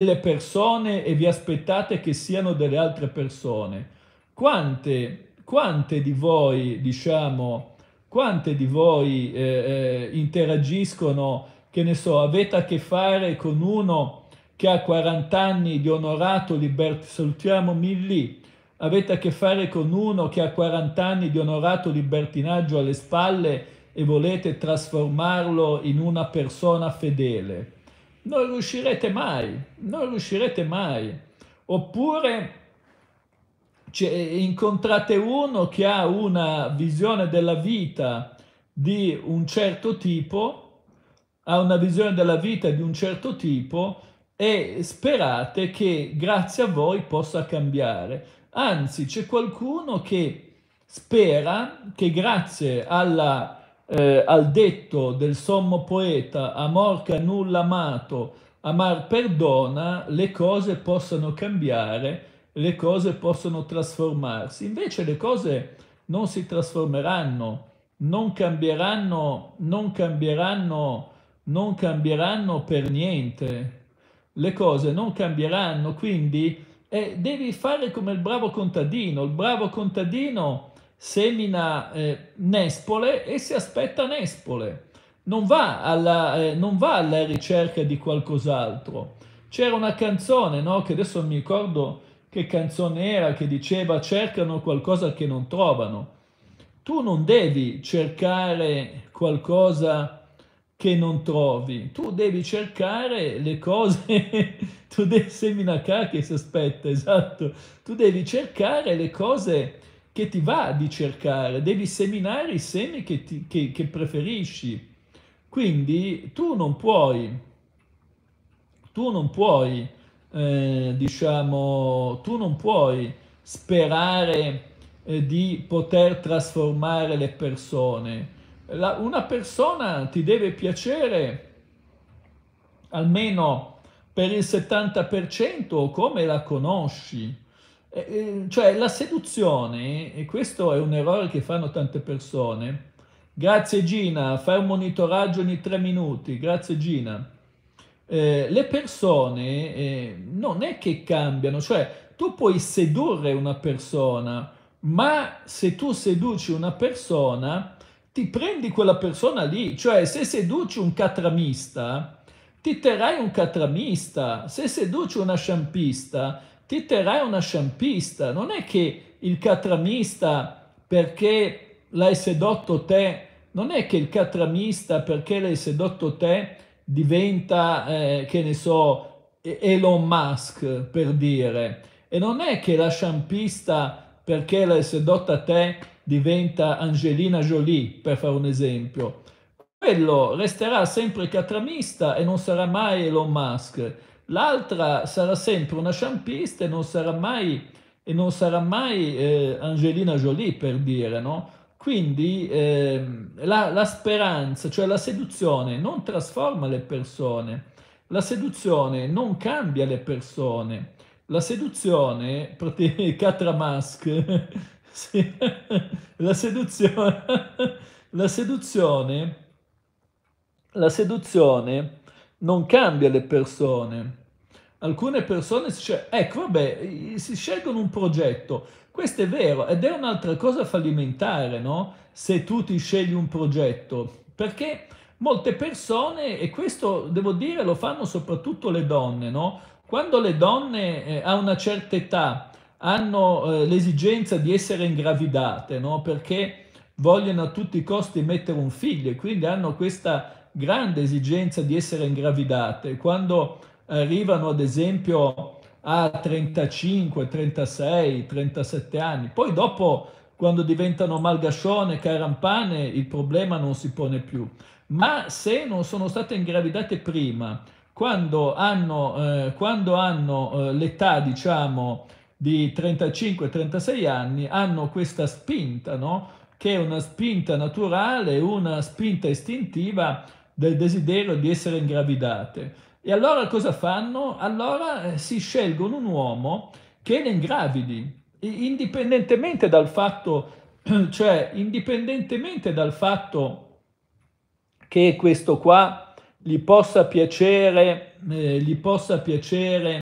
delle persone e vi aspettate che siano delle altre persone. Quante, quante di voi, diciamo, quante di voi eh, eh interagiscono, che ne so, avete a che fare con uno che ha 40 anni di onorato Libertà, salutiamo Milli, avete a che fare con uno che ha 40 anni di onorato libertinaggio alle spalle e volete trasformarlo in una persona fedele non riuscirete mai, non riuscirete mai. Oppure cioè, incontrate uno che ha una visione della vita di un certo tipo, ha una visione della vita di un certo tipo e sperate che grazie a voi possa cambiare. Anzi, c'è qualcuno che spera che grazie alla eh, al detto del sommo poeta amor che nulla amato, amar perdona, le cose possono cambiare, le cose possono trasformarsi. Invece le cose non si trasformeranno, non cambieranno, non cambieranno, non cambieranno per niente. Le cose non cambieranno, quindi eh, devi fare come il bravo contadino. Il bravo contadino semina eh, Nespole e si aspetta Nespole, non va, alla, eh, non va alla ricerca di qualcos'altro. C'era una canzone, no? che adesso mi ricordo che canzone era, che diceva cercano qualcosa che non trovano. Tu non devi cercare qualcosa che non trovi, tu devi cercare le cose, tu devi seminacare che si aspetta, esatto, tu devi cercare le cose che ti va di cercare, devi seminare i semi che, ti, che, che preferisci. Quindi tu non puoi, tu non puoi, eh, diciamo, tu non puoi sperare eh, di poter trasformare le persone. La, una persona ti deve piacere almeno per il 70% come la conosci. Eh, ehm, cioè la seduzione, e questo è un errore che fanno tante persone, grazie Gina, fai un monitoraggio ogni tre minuti, grazie Gina, eh, le persone eh, non è che cambiano, cioè tu puoi sedurre una persona, ma se tu seduci una persona, ti prendi quella persona lì, cioè se seduci un catramista, ti terrai un catramista, se seduci una sciampista, Titerà è una sciampista, non è che il catramista perché l'hai sedotto te, non è che il catramista perché l'hai sedotto te diventa, eh, che ne so, Elon Musk per dire, e non è che la sciampista perché l'hai sedotta te diventa Angelina Jolie, per fare un esempio. Quello resterà sempre catramista e non sarà mai Elon Musk l'altra sarà sempre una champista e non sarà mai, non sarà mai eh, Angelina Jolie, per dire, no? Quindi eh, la, la, speranza, cioè la seduzione, non trasforma le persone, la seduzione non cambia le persone, la seduzione, Catramask, sì, la seduzione, la seduzione, la seduzione non cambia le persone. Alcune persone si scelgono, ecco vabbè, si scelgono un progetto. Questo è vero ed è un'altra cosa fallimentare, no? Se tu ti scegli un progetto, perché molte persone, e questo devo dire lo fanno soprattutto le donne, no? Quando le donne eh, a una certa età hanno eh, l'esigenza di essere ingravidate, no? Perché vogliono a tutti i costi mettere un figlio e quindi hanno questa grande esigenza di essere ingravidate, quando arrivano ad esempio a 35, 36, 37 anni, poi dopo quando diventano malgascione, carampane, il problema non si pone più. Ma se non sono state ingravidate prima, quando hanno, eh, quando hanno eh, l'età, diciamo, di 35-36 anni, hanno questa spinta, no? che è una spinta naturale, una spinta istintiva del desiderio di essere ingravidate. E allora cosa fanno? Allora eh, si scelgono un uomo che le ingravidi, indipendentemente dal fatto, cioè indipendentemente dal fatto che questo qua gli possa piacere, eh, gli possa piacere